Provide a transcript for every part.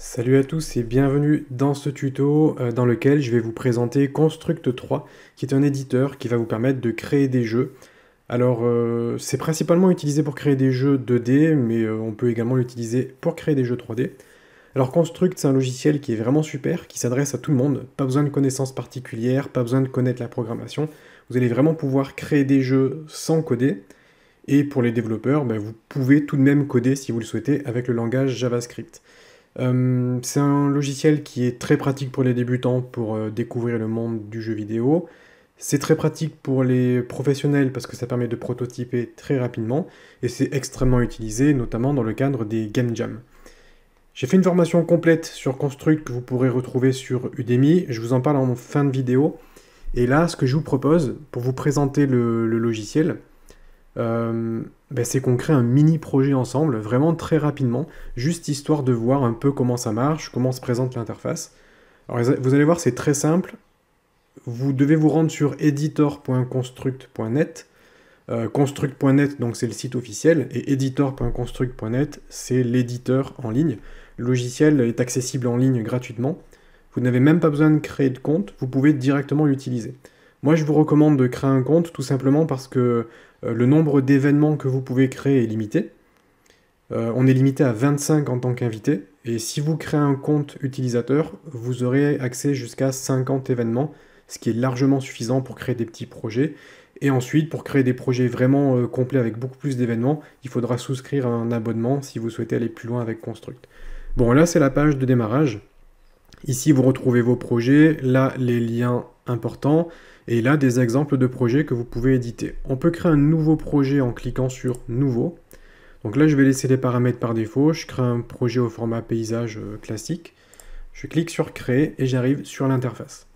Salut à tous et bienvenue dans ce tuto euh, dans lequel je vais vous présenter Construct 3 qui est un éditeur qui va vous permettre de créer des jeux. Alors euh, c'est principalement utilisé pour créer des jeux 2D mais euh, on peut également l'utiliser pour créer des jeux 3D. Alors Construct c'est un logiciel qui est vraiment super, qui s'adresse à tout le monde, pas besoin de connaissances particulières, pas besoin de connaître la programmation, vous allez vraiment pouvoir créer des jeux sans coder. Et pour les développeurs, ben, vous pouvez tout de même coder si vous le souhaitez avec le langage JavaScript. Euh, c'est un logiciel qui est très pratique pour les débutants pour euh, découvrir le monde du jeu vidéo. C'est très pratique pour les professionnels parce que ça permet de prototyper très rapidement et c'est extrêmement utilisé notamment dans le cadre des game Jam. J'ai fait une formation complète sur Construct que vous pourrez retrouver sur Udemy, je vous en parle en fin de vidéo. Et là, ce que je vous propose pour vous présenter le logiciel, euh, ben, c'est qu'on crée un mini projet ensemble, vraiment très rapidement, juste histoire de voir un peu comment ça marche, comment se présente l'interface. Alors vous allez voir, c'est très simple. Vous devez vous rendre sur editor.construct.net. Euh, construct.net, donc c'est le site officiel, et editor.construct.net, c'est l'éditeur en ligne. Le logiciel est accessible en ligne gratuitement. Vous n'avez même pas besoin de créer de compte, vous pouvez directement l'utiliser. Moi, je vous recommande de créer un compte tout simplement parce que euh, le nombre d'événements que vous pouvez créer est limité. Euh, on est limité à 25 en tant qu'invité, et si vous créez un compte utilisateur, vous aurez accès jusqu'à 50 événements, ce qui est largement suffisant pour créer des petits projets. Et ensuite, pour créer des projets vraiment euh, complets avec beaucoup plus d'événements, il faudra souscrire un abonnement si vous souhaitez aller plus loin avec Construct. Bon, là, c'est la page de démarrage. Ici, vous retrouvez vos projets, là, les liens importants et là des exemples de projets que vous pouvez éditer. On peut créer un nouveau projet en cliquant sur Nouveau. Donc là, je vais laisser les paramètres par défaut. Je crée un projet au format paysage euh, classique. Je clique sur Créer et j'arrive sur l'interface.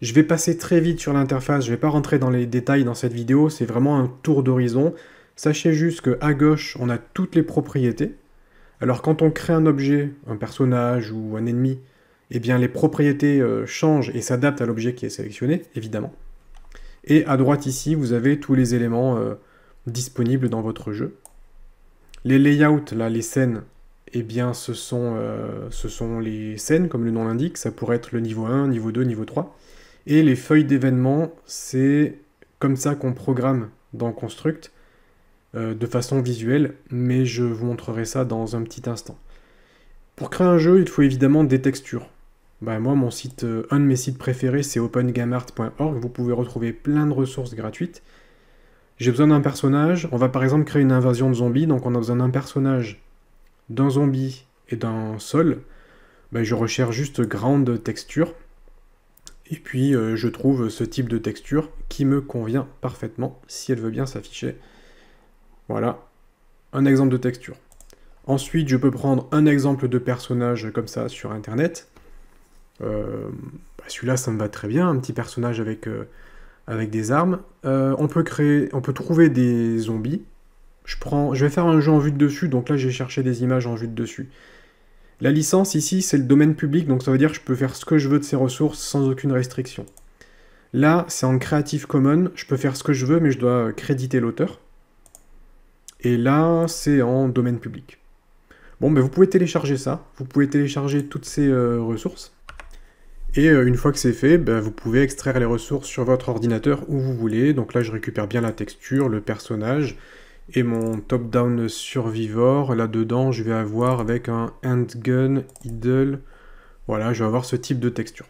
Je vais passer très vite sur l'interface. Je ne vais pas rentrer dans les détails dans cette vidéo. C'est vraiment un tour d'horizon. Sachez juste qu'à gauche, on a toutes les propriétés. Alors quand on crée un objet, un personnage ou un ennemi, eh bien, les propriétés euh, changent et s'adaptent à l'objet qui est sélectionné, évidemment. Et à droite ici, vous avez tous les éléments euh, disponibles dans votre jeu. Les layouts, là, les scènes, eh bien, ce sont, euh, ce sont les scènes, comme le nom l'indique. Ça pourrait être le niveau 1, niveau 2, niveau 3. Et les feuilles d'événements, c'est comme ça qu'on programme dans Construct de façon visuelle, mais je vous montrerai ça dans un petit instant. Pour créer un jeu, il faut évidemment des textures. Bah, moi, mon site, euh, un de mes sites préférés, c'est opengamart.org. Vous pouvez retrouver plein de ressources gratuites. J'ai besoin d'un personnage. On va par exemple créer une invasion de zombies, donc on a besoin d'un personnage, d'un zombie et d'un sol. Bah, je recherche juste grande texture. Et puis euh, je trouve ce type de texture qui me convient parfaitement si elle veut bien s'afficher. Voilà, un exemple de texture. Ensuite, je peux prendre un exemple de personnage comme ça sur Internet. Euh, bah, celui-là, ça me va très bien, un petit personnage avec, euh, avec des armes. Euh, on, peut créer, on peut trouver des zombies. Je, prends, je vais faire un jeu en vue de dessus, donc là j'ai cherché des images en vue de dessus. La licence ici, c'est le domaine public, donc ça veut dire que je peux faire ce que je veux de ces ressources sans aucune restriction. Là, c'est en Creative Commons, je peux faire ce que je veux, mais je dois créditer l'auteur. Et là, c'est en domaine public. Bon, mais vous pouvez télécharger ça, vous pouvez télécharger toutes ces ressources. Et euh, une fois que c'est fait, ben, vous pouvez extraire les ressources sur votre ordinateur où vous voulez. Donc là, je récupère bien la texture, le personnage et mon top-down survivor. Là-dedans, je vais avoir avec un handgun, idle. Voilà, je vais avoir ce type de texture.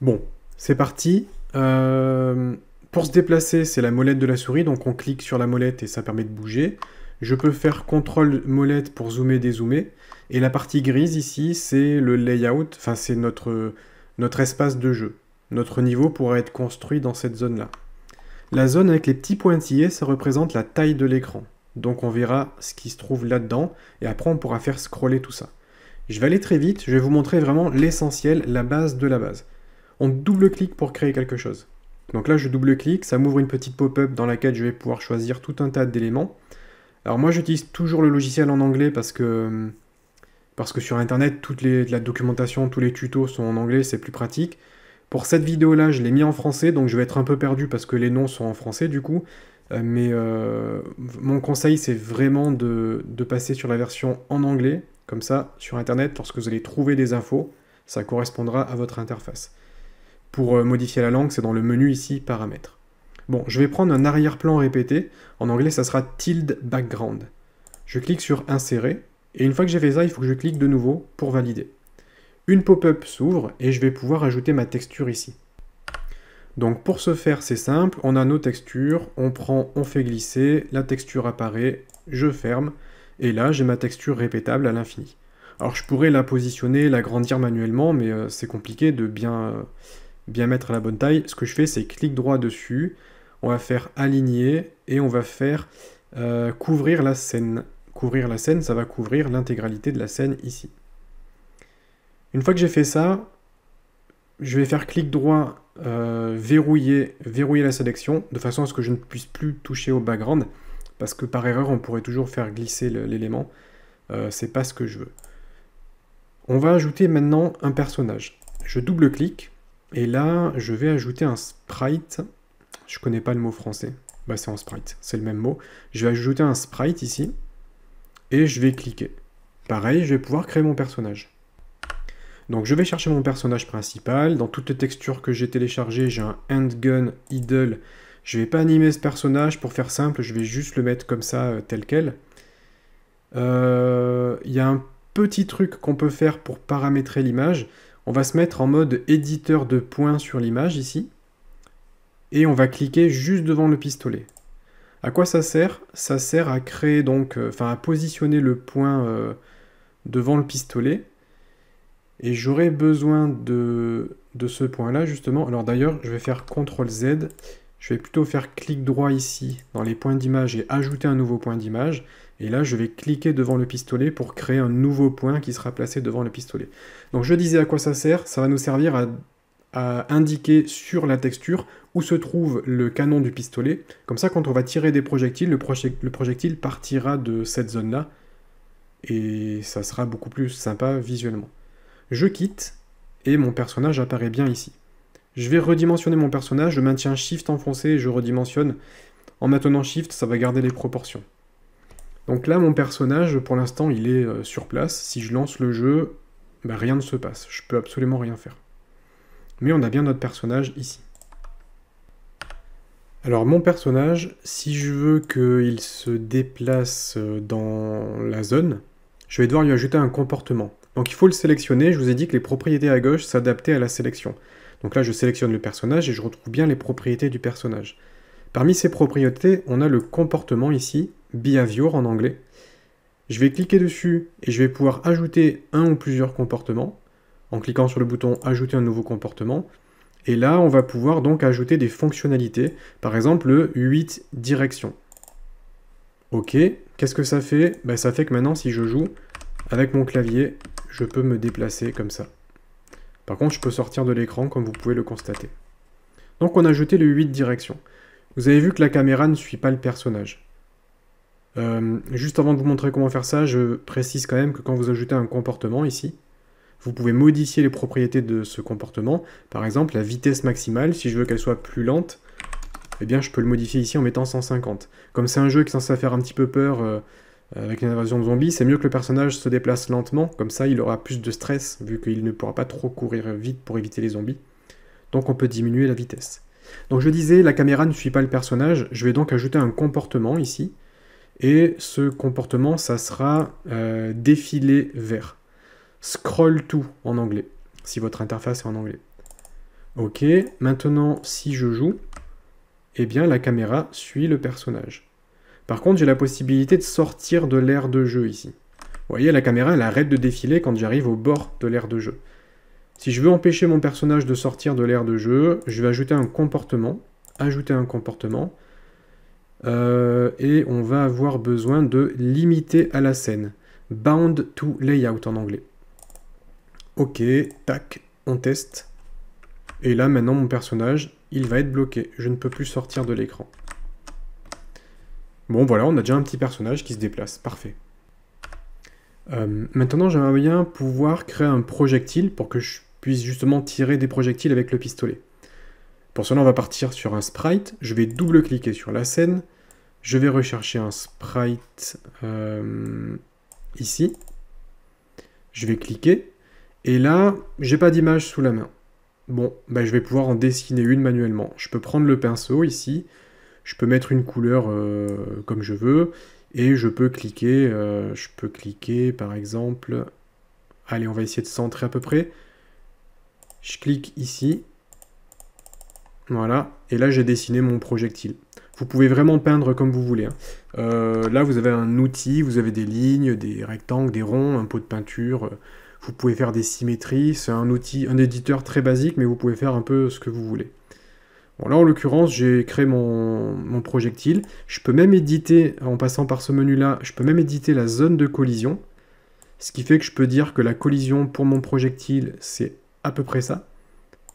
Bon, c'est parti. Euh, pour se déplacer, c'est la molette de la souris. Donc on clique sur la molette et ça permet de bouger. Je peux faire CTRL molette pour zoomer, dézoomer. Et la partie grise ici, c'est le layout, enfin c'est notre, notre espace de jeu. Notre niveau pourra être construit dans cette zone-là. La zone avec les petits pointillés, ça représente la taille de l'écran. Donc on verra ce qui se trouve là-dedans, et après on pourra faire scroller tout ça. Je vais aller très vite, je vais vous montrer vraiment l'essentiel, la base de la base. On double-clique pour créer quelque chose. Donc là je double-clique, ça m'ouvre une petite pop-up dans laquelle je vais pouvoir choisir tout un tas d'éléments. Alors moi j'utilise toujours le logiciel en anglais parce que, parce que sur internet, toute les, la documentation, tous les tutos sont en anglais, c'est plus pratique. Pour cette vidéo là, je l'ai mis en français, donc je vais être un peu perdu parce que les noms sont en français du coup. Euh, mais euh, mon conseil c'est vraiment de passer sur la version en anglais, comme ça sur internet, lorsque vous allez trouver des infos, ça correspondra à votre interface. Pour euh, modifier la langue, c'est dans le menu ici, paramètres. Bon, je vais prendre un arrière-plan répété. En anglais, ça sera tilde background. Je clique sur insérer. Et une fois que j'ai fait ça, il faut que je clique de nouveau pour valider. Une pop-up s'ouvre et je vais pouvoir ajouter ma texture ici. Donc pour ce faire, c'est simple. On a nos textures. On prend, on fait glisser. La texture apparaît. Je ferme. Et là, j'ai ma texture répétable à l'infini. Alors je pourrais la positionner, la grandir manuellement, mais euh, c'est compliqué de euh, bien, mettre à la bonne taille. Ce que je fais, c'est clic droit dessus, on va faire aligner et on va faire euh, couvrir la scène. Couvrir la scène, ça va couvrir l'intégralité de la scène ici. Une fois que j'ai fait ça, je vais faire clic droit, euh, verrouiller, verrouiller la sélection, de façon à ce que je ne puisse plus toucher au background, parce que par erreur, on pourrait toujours faire glisser l'élément. Ce euh, C'est pas ce que je veux. On va ajouter maintenant un personnage. Je double-clique, et là, je vais ajouter un sprite je connais pas le mot français. Bah, c'est en sprite, c'est le même mot. Je vais ajouter un sprite ici, et je vais cliquer. Pareil, je vais pouvoir créer mon personnage. Donc je vais chercher mon personnage principal. Dans toutes les textures que j'ai téléchargées, j'ai un handgun idle. Je ne vais pas animer ce personnage, pour faire simple, je vais juste le mettre comme ça, euh, tel quel. Euh, il y a un petit truc qu'on peut faire pour paramétrer l'image. On va se mettre en mode éditeur de points sur l'image ici et on va cliquer juste devant le pistolet. À quoi ça sert Ça sert à créer donc, euh, enfin à positionner le point euh, devant le pistolet. Et j'aurai besoin de, de ce point-là justement. Alors d'ailleurs, je vais faire CTRL Z. Je vais plutôt faire clic droit ici dans les points d'image et ajouter un nouveau point d'image. Et là, je vais cliquer devant le pistolet pour créer un nouveau point qui sera placé devant le pistolet. Donc je disais à quoi ça sert. Ça va nous servir à indiquer sur la texture où se trouve le canon du pistolet. Comme ça, quand on va tirer des projectiles, le, le projectile partira de cette zone-là. Et ça sera beaucoup plus sympa visuellement. Je quitte, et mon personnage apparaît bien ici. Je vais redimensionner mon personnage, je maintiens Shift enfoncé et je redimensionne. En maintenant Shift, ça va garder les proportions. Donc là, mon personnage, pour l'instant, il est euh, sur place. Si je lance le jeu, bah, rien ne se passe. Je peux absolument rien faire mais on a bien notre personnage ici. Alors mon personnage, si je veux qu'il se déplace euh, dans la zone, je vais devoir lui ajouter un comportement. Donc il faut le sélectionner, je vous ai dit que les propriétés à gauche s'adaptaient à la sélection. Donc là je sélectionne le personnage et je retrouve bien les propriétés du personnage. Parmi ces propriétés, on a le comportement ici, behavior en anglais. Je vais cliquer dessus et je vais pouvoir ajouter un ou plusieurs comportements en cliquant sur le bouton Ajouter un nouveau comportement. Et là, on va pouvoir donc ajouter des fonctionnalités, par exemple le 8 directions. Ok, qu'est-ce que ça fait bah, Ça fait que maintenant, si je joue avec mon clavier, je peux me déplacer comme ça. Par contre, je peux sortir de l'écran, comme vous pouvez le constater. Donc on a ajouté le 8 directions. Vous avez vu que la caméra ne suit pas le personnage. Euh, juste avant de vous montrer comment faire ça, je précise quand même que quand vous ajoutez un comportement ici, vous pouvez modifier les propriétés de ce comportement. Par exemple, la vitesse maximale, si je veux qu'elle soit plus lente, eh bien, je peux le modifier ici en mettant 150. Comme c'est un jeu qui est censé faire un petit peu peur euh, avec une invasion de zombies, c'est mieux que le personnage se déplace lentement, comme ça il aura plus de stress, vu qu'il ne pourra pas trop courir vite pour éviter les zombies. Donc on peut diminuer la vitesse. Donc je disais, la caméra ne suit pas le personnage, je vais donc ajouter un comportement ici, et ce comportement, ça sera euh, défilé vert. Scroll tout en anglais, si votre interface est en anglais. Ok, maintenant si je joue, eh bien la caméra suit le personnage. Par contre, j'ai la possibilité de sortir de l'aire de jeu ici. Vous voyez, la caméra, elle arrête de défiler quand j'arrive au bord de l'aire de jeu. Si je veux empêcher mon personnage de sortir de l'aire de jeu, je vais ajouter un comportement. Ajouter un comportement. Euh, et on va avoir besoin de limiter à la scène. Bound to layout en anglais. Ok, tac, on teste. Et là, maintenant, mon personnage, il va être bloqué. Je ne peux plus sortir de l'écran. Bon, voilà, on a déjà un petit personnage qui se déplace. Parfait. Euh, maintenant, j'aimerais bien pouvoir créer un projectile pour que je puisse justement tirer des projectiles avec le pistolet. Pour cela, on va partir sur un sprite. Je vais double-cliquer sur la scène. Je vais rechercher un sprite euh, ici. Je vais cliquer et là, j'ai pas d'image sous la main. Bon, bah, je vais pouvoir en dessiner une manuellement. Je peux prendre le pinceau ici, je peux mettre une couleur euh, comme je veux, et je peux cliquer, euh, je peux cliquer par exemple, allez on va essayer de centrer à peu près, je clique ici, voilà, et là j'ai dessiné mon projectile. Vous pouvez vraiment peindre comme vous voulez. Hein. Euh, là vous avez un outil, vous avez des lignes, des rectangles, des ronds, un pot de peinture, vous pouvez faire des symétries, c'est un outil, un éditeur très basique, mais vous pouvez faire un peu ce que vous voulez. Bon, là, en l'occurrence, j'ai créé mon, mon, projectile. Je peux même éditer, en passant par ce menu-là, je peux même éditer la zone de collision. Ce qui fait que je peux dire que la collision pour mon projectile, c'est à peu près ça.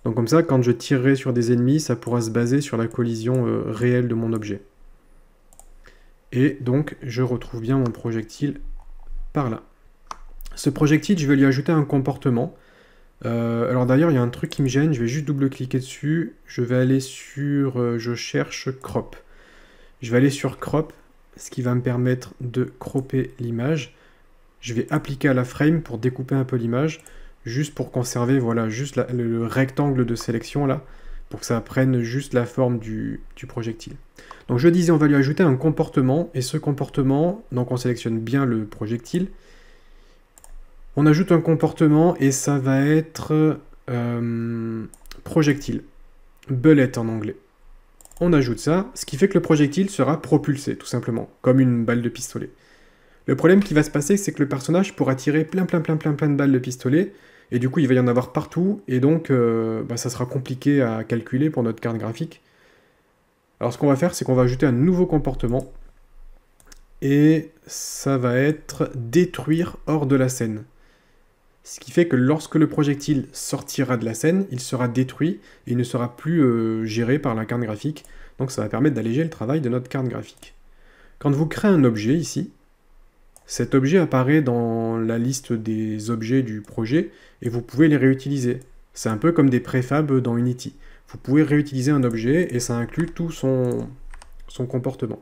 Donc comme ça, quand je tirerai sur des ennemis, ça pourra se baser sur la collision euh, réelle de mon objet. Et donc, je retrouve bien mon projectile par là. Ce projectile, je vais lui ajouter un comportement. Euh, alors d'ailleurs, il y a un truc qui me gêne, je vais juste double-cliquer dessus. Je vais aller sur... Euh, je cherche crop. Je vais aller sur crop, ce qui va me permettre de cropper l'image. Je vais appliquer à la frame pour découper un peu l'image, juste pour conserver voilà, juste le, rectangle de sélection là, pour que ça prenne juste la forme du, du projectile. Donc je disais, on va lui ajouter un comportement, et ce comportement, donc on sélectionne bien le projectile, on ajoute un comportement et ça va être euh, projectile. Bullet en anglais. On ajoute ça, ce qui fait que le projectile sera propulsé, tout simplement, comme une balle de pistolet. Le problème qui va se passer, c'est que le personnage pourra tirer plein plein plein plein plein de balles de pistolet, et du coup il va y en avoir partout, et donc euh, bah, ça sera compliqué à calculer pour notre carte graphique. Alors ce qu'on va faire, c'est qu'on va ajouter un nouveau comportement, et ça va être détruire hors de la scène ce qui fait que lorsque le projectile sortira de la scène, il sera détruit et ne sera plus euh, géré par la carte graphique, donc ça va permettre d'alléger le travail de notre carte graphique. Quand vous créez un objet ici, cet objet apparaît dans la liste des objets du projet et vous pouvez les réutiliser. C'est un peu comme des préfabs dans Unity. Vous pouvez réutiliser un objet et ça inclut tout son comportement.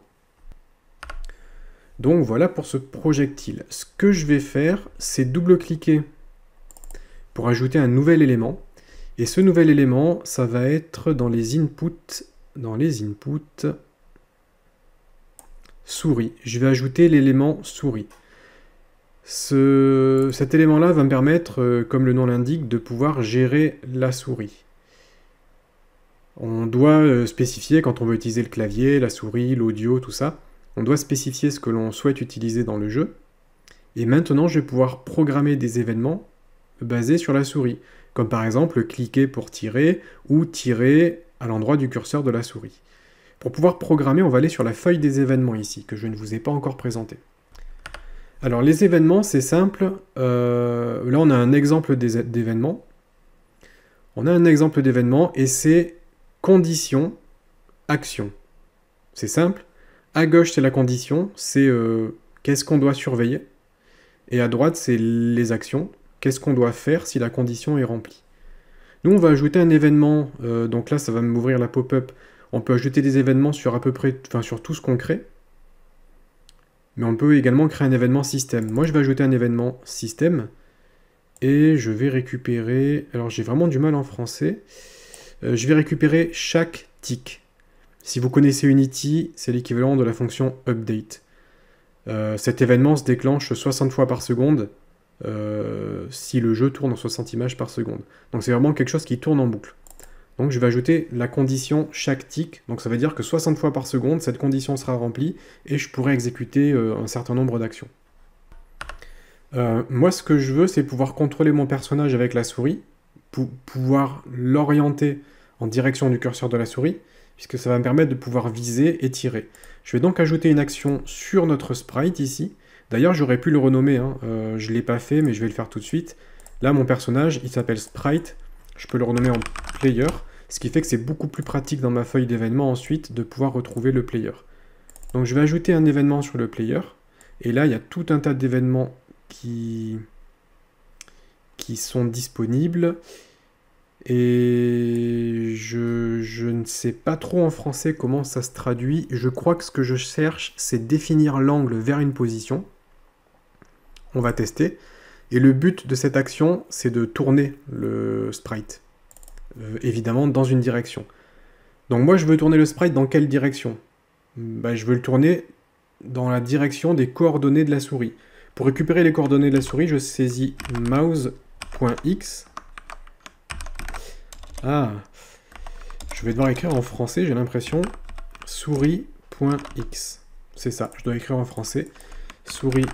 Donc voilà pour ce projectile. Ce que je vais faire, c'est double-cliquer pour ajouter un nouvel élément. Et ce nouvel élément, ça va être dans les inputs, dans les inputs souris. Je vais ajouter l'élément souris. Ce, cet élément-là va me permettre, euh, comme le nom l'indique, de pouvoir gérer la souris. On doit euh, spécifier, quand on veut utiliser le clavier, la souris, l'audio, tout ça, on doit spécifier ce que l'on souhaite utiliser dans le jeu. Et maintenant, je vais pouvoir programmer des événements basé sur la souris, comme par exemple cliquer pour tirer ou tirer à l'endroit du curseur de la souris. Pour pouvoir programmer, on va aller sur la feuille des événements ici, que je ne vous ai pas encore présentée. Alors les événements, c'est simple. Euh, là, on a un exemple d'événement. On a un exemple d'événement et c'est condition, action. C'est simple. À gauche, c'est la condition, c'est euh, qu'est-ce qu'on doit surveiller. Et à droite, c'est les actions. Qu'est-ce qu'on doit faire si la condition est remplie Nous, on va ajouter un événement, euh, donc là, ça va m'ouvrir la pop-up. On peut ajouter des événements sur à peu près, enfin sur tout ce qu'on crée. Mais on peut également créer un événement système. Moi, je vais ajouter un événement système. Et je vais récupérer... Alors, j'ai vraiment du mal en français. Euh, je vais récupérer chaque tick. Si vous connaissez Unity, c'est l'équivalent de la fonction update. Euh, cet événement se déclenche 60 fois par seconde euh, si le jeu tourne en 60 images par seconde. Donc c'est vraiment quelque chose qui tourne en boucle. Donc je vais ajouter la condition chaque tic, donc ça veut dire que 60 fois par seconde, cette condition sera remplie et je pourrai exécuter euh, un certain nombre d'actions. Euh, moi ce que je veux c'est pouvoir contrôler mon personnage avec la souris, pouvoir l'orienter en direction du curseur de la souris, puisque ça va me permettre de pouvoir viser et tirer. Je vais donc ajouter une action sur notre sprite ici, D'ailleurs, j'aurais pu le renommer, hein. euh, je ne l'ai pas fait, mais je vais le faire tout de suite. Là, mon personnage, il s'appelle Sprite, je peux le renommer en Player, ce qui fait que c'est beaucoup plus pratique dans ma feuille d'événements ensuite de pouvoir retrouver le Player. Donc je vais ajouter un événement sur le Player, et là, il y a tout un tas d'événements qui... qui sont disponibles. Et je, ne sais pas trop en français comment ça se traduit. Je crois que ce que je cherche, c'est définir l'angle vers une position va tester. Et le but de cette action, c'est de tourner le sprite, euh, évidemment, dans une direction. Donc moi, je veux tourner le sprite dans quelle direction bah, Je veux le tourner dans la direction des coordonnées de la souris. Pour récupérer les coordonnées de la souris, je saisis mouse.x. Ah, je vais devoir écrire en français, j'ai l'impression. Souris.x. C'est ça, je dois écrire en français. Souris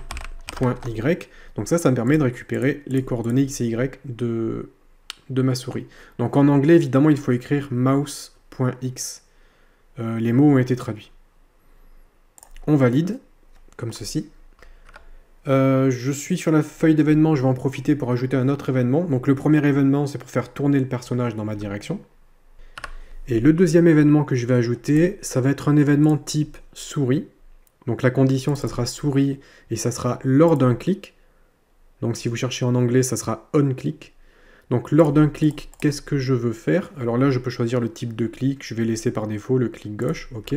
donc ça, ça me permet de récupérer les coordonnées x et y de, de ma souris. Donc en anglais, évidemment, il faut écrire mouse.x. Euh, les mots ont été traduits. On valide, comme ceci. Euh, je suis sur la feuille d'événement, je vais en profiter pour ajouter un autre événement. Donc le premier événement, c'est pour faire tourner le personnage dans ma direction. Et le deuxième événement que je vais ajouter, ça va être un événement type souris. Donc la condition, ça sera souris et ça sera lors d'un clic. Donc si vous cherchez en anglais, ça sera on click. Donc lors d'un clic, qu'est-ce que je veux faire Alors là, je peux choisir le type de clic. Je vais laisser par défaut le clic gauche. OK.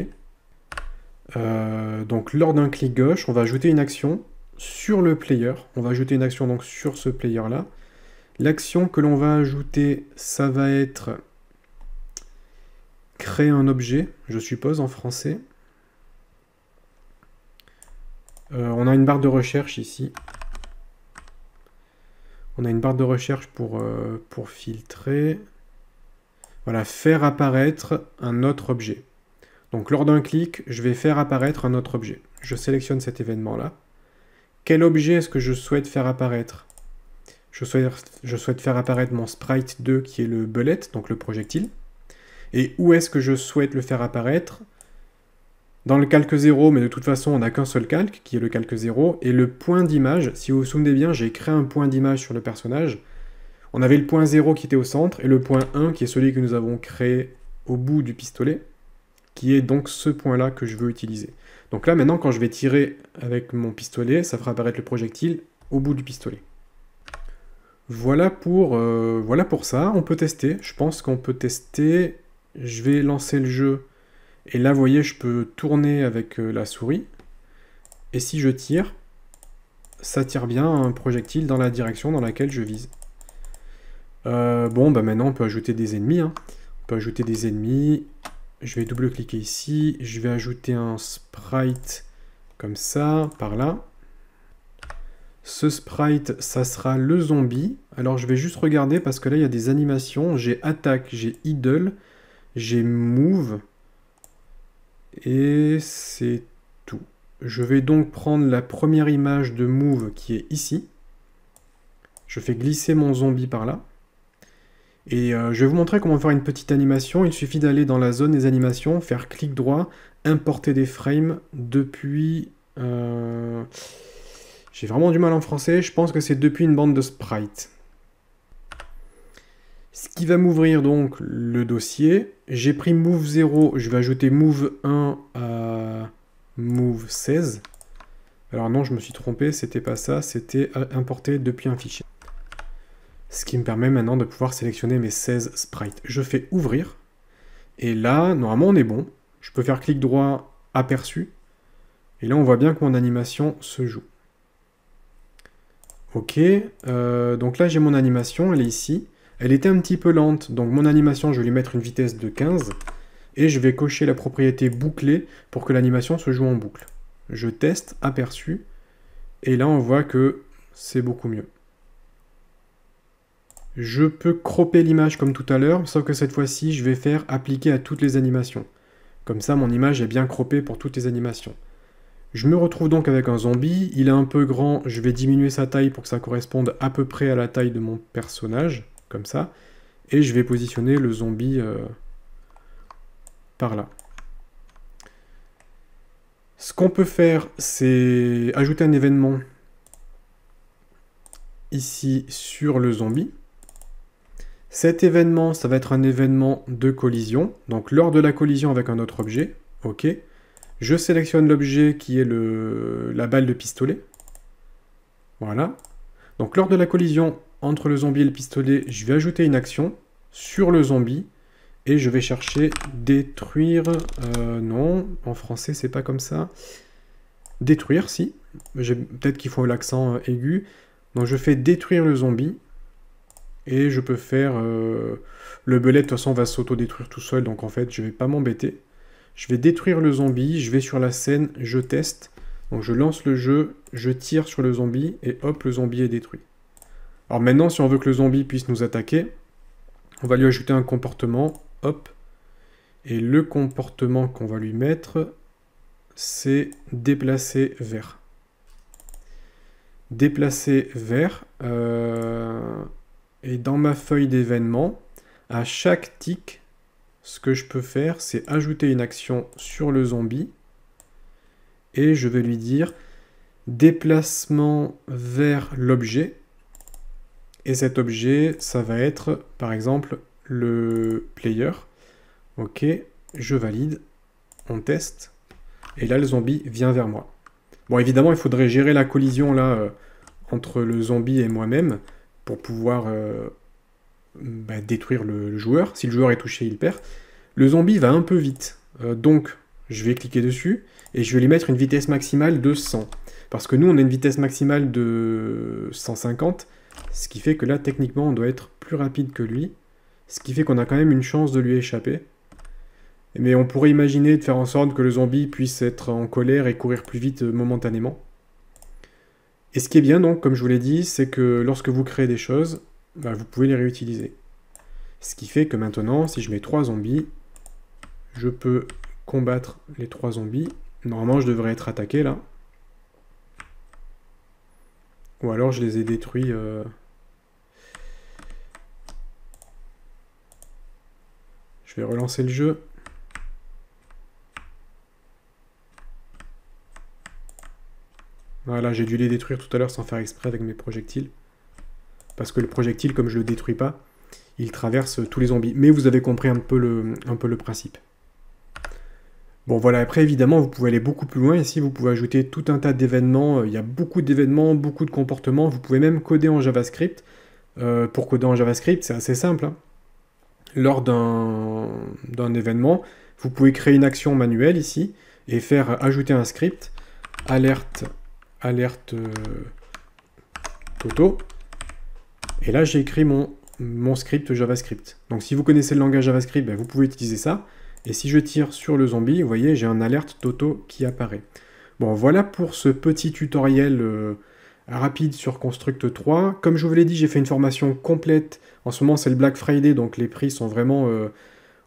Euh, donc lors d'un clic gauche, on va ajouter une action sur le player. On va ajouter une action donc sur ce player-là. L'action que l'on va ajouter, ça va être créer un objet, je suppose, en français. Euh, on a une barre de recherche ici. On a une barre de recherche euh, pour, filtrer. Voilà, faire apparaître un autre objet. Donc lors d'un clic, je vais faire apparaître un autre objet. Je sélectionne cet événement-là. Quel objet est-ce que je souhaite faire apparaître je souhaite, je souhaite faire apparaître mon sprite 2 qui est le bullet, donc le projectile. Et où est-ce que je souhaite le faire apparaître dans le calque 0, mais de toute façon, on n'a qu'un seul calque, qui est le calque 0, et le point d'image, si vous vous souvenez bien, j'ai créé un point d'image sur le personnage. On avait le point 0 qui était au centre, et le point 1 qui est celui que nous avons créé au bout du pistolet, qui est donc ce point-là que je veux utiliser. Donc là, maintenant, quand je vais tirer avec mon pistolet, ça fera apparaître le projectile au bout du pistolet. Voilà pour, euh, voilà pour ça, on peut tester. Je pense qu'on peut tester... Je vais lancer le jeu et là, vous voyez, je peux tourner avec euh, la souris. Et si je tire, ça tire bien un projectile dans la direction dans laquelle je vise. Euh, bon, bah maintenant, on peut ajouter des ennemis. Hein. On peut ajouter des ennemis. Je vais double-cliquer ici. Je vais ajouter un sprite comme ça, par là. Ce sprite, ça sera le zombie. Alors, je vais juste regarder parce que là, il y a des animations. J'ai attaque, j'ai idle, j'ai move. Et c'est tout. Je vais donc prendre la première image de move qui est ici. Je fais glisser mon zombie par là. Et euh, je vais vous montrer comment faire une petite animation. Il suffit d'aller dans la zone des animations, faire clic droit, importer des frames depuis... Euh, j'ai vraiment du mal en français, je pense que c'est depuis une bande de sprites. Ce qui va m'ouvrir donc le dossier. J'ai pris move 0, je vais ajouter move 1 à move 16. Alors non, je me suis trompé, c'était pas ça, c'était importer depuis un fichier. Ce qui me permet maintenant de pouvoir sélectionner mes 16 sprites. Je fais ouvrir. Et là, normalement, on est bon. Je peux faire clic droit aperçu. Et là, on voit bien que mon animation se joue. Ok, euh, donc là, j'ai mon animation, elle est ici. Elle était un petit peu lente, donc mon animation, je vais lui mettre une vitesse de 15, et je vais cocher la propriété bouclée pour que l'animation se joue en boucle. Je teste, aperçu, et là on voit que c'est beaucoup mieux. Je peux cropper l'image comme tout à l'heure, sauf que cette fois-ci, je vais faire appliquer à toutes les animations. Comme ça, mon image est bien croppée pour toutes les animations. Je me retrouve donc avec un zombie, il est un peu grand, je vais diminuer sa taille pour que ça corresponde à peu près à la taille de mon personnage comme ça. Et je vais positionner le zombie euh, par là. Ce qu'on peut faire, c'est ajouter un événement ici sur le zombie. Cet événement, ça va être un événement de collision. Donc lors de la collision avec un autre objet, ok, je sélectionne l'objet qui est le, la balle de pistolet. Voilà. Donc lors de la collision, entre le zombie et le pistolet, je vais ajouter une action sur le zombie et je vais chercher détruire. Euh, non, en français, c'est pas comme ça. Détruire, si. Peut-être qu'il faut l'accent euh, aigu. Donc je fais détruire le zombie. Et je peux faire... Euh, le belet, de toute façon, va s'auto-détruire tout seul. Donc en fait, je vais pas m'embêter. Je vais détruire le zombie. Je vais sur la scène. Je teste. Donc je lance le jeu. Je tire sur le zombie. Et hop, le zombie est détruit. Alors maintenant, si on veut que le zombie puisse nous attaquer, on va lui ajouter un comportement, hop, et le comportement qu'on va lui mettre, c'est déplacer vers. Déplacer vers, euh, et dans ma feuille d'événement, à chaque tic, ce que je peux faire, c'est ajouter une action sur le zombie, et je vais lui dire déplacement vers l'objet, et cet objet, ça va être, par exemple, le player. Ok, je valide, on teste. Et là, le zombie vient vers moi. Bon, évidemment, il faudrait gérer la collision là euh, entre le zombie et moi-même pour pouvoir euh, bah, détruire le, joueur. Si le joueur est touché, il perd. Le zombie va un peu vite. Euh, donc, je vais cliquer dessus et je vais lui mettre une vitesse maximale de 100. Parce que nous, on a une vitesse maximale de 150. Ce qui fait que là, techniquement, on doit être plus rapide que lui. Ce qui fait qu'on a quand même une chance de lui échapper. Mais on pourrait imaginer de faire en sorte que le zombie puisse être en colère et courir plus vite euh, momentanément. Et ce qui est bien donc, comme je vous l'ai dit, c'est que lorsque vous créez des choses, bah, vous pouvez les réutiliser. Ce qui fait que maintenant, si je mets trois zombies, je peux combattre les trois zombies. Normalement, je devrais être attaqué là. Ou alors je les ai détruits euh, vais relancer le jeu. Voilà, j'ai dû les détruire tout à l'heure sans faire exprès avec mes projectiles. Parce que le projectile, comme je le détruis pas, il traverse tous les zombies. Mais vous avez compris un peu le, principe. Bon voilà, après évidemment, vous pouvez aller beaucoup plus loin. Ici, vous pouvez ajouter tout un tas d'événements. Euh, il y a beaucoup d'événements, beaucoup de comportements. Vous pouvez même coder en JavaScript. Euh, pour coder en JavaScript, c'est assez simple. Hein lors d'un événement, vous pouvez créer une action manuelle ici et faire ajouter un script alerte alerte Toto. Euh, et là, j'ai écrit mon, script JavaScript. Donc si vous connaissez le langage JavaScript, ben, vous pouvez utiliser ça. Et si je tire sur le zombie, vous voyez, j'ai un alerte Toto qui apparaît. Bon, voilà pour ce petit tutoriel euh, rapide sur Construct 3. Comme je vous l'ai dit, j'ai fait une formation complète. En ce moment, c'est le Black Friday, donc les prix sont vraiment euh,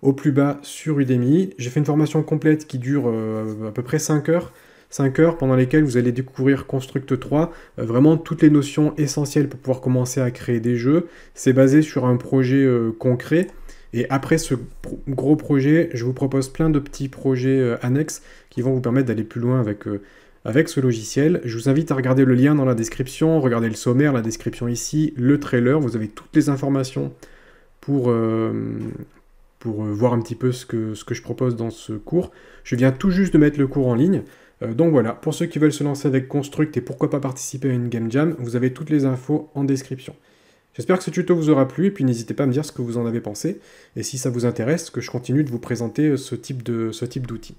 au plus bas sur Udemy. J'ai fait une formation complète qui dure euh, à peu près 5 heures. 5 heures pendant lesquelles vous allez découvrir Construct 3, euh, vraiment toutes les notions essentielles pour pouvoir commencer à créer des jeux. C'est basé sur un projet concret. Et après ce gros projet, je vous propose plein de petits projets annexes qui vont vous permettre d'aller plus loin avec avec ce logiciel. Je vous invite à regarder le lien dans la description, regardez le sommaire, la description ici, le trailer, vous avez toutes les informations pour, euh, pour euh, voir un petit peu ce que, ce que je propose dans ce cours. Je viens tout juste de mettre le cours en ligne. Euh, donc voilà, pour ceux qui veulent se lancer avec Construct et pourquoi pas participer à une Game Jam, vous avez toutes les infos en description. J'espère que ce tuto vous aura plu et puis n'hésitez pas à me dire ce que vous en avez pensé et si ça vous intéresse que je continue de vous présenter ce type d'outils.